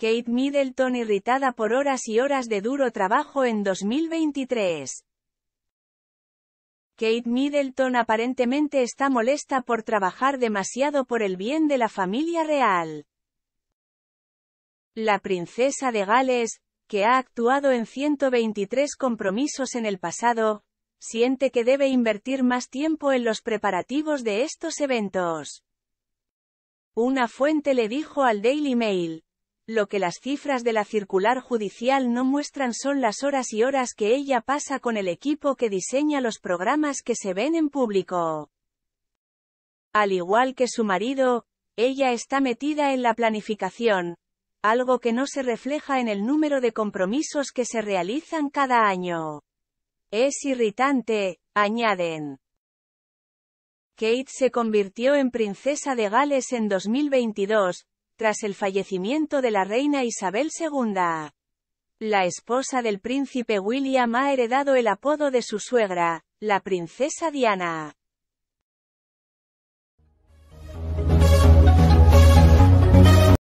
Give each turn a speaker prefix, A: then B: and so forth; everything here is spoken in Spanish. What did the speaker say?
A: Kate Middleton irritada por horas y horas de duro trabajo en 2023. Kate Middleton aparentemente está molesta por trabajar demasiado por el bien de la familia real. La princesa de Gales, que ha actuado en 123 compromisos en el pasado, siente que debe invertir más tiempo en los preparativos de estos eventos. Una fuente le dijo al Daily Mail, lo que las cifras de la circular judicial no muestran son las horas y horas que ella pasa con el equipo que diseña los programas que se ven en público. Al igual que su marido, ella está metida en la planificación, algo que no se refleja en el número de compromisos que se realizan cada año. Es irritante, añaden. Kate se convirtió en princesa de Gales en 2022, tras el fallecimiento de la reina Isabel II. La esposa del príncipe William ha heredado el apodo de su suegra, la princesa Diana.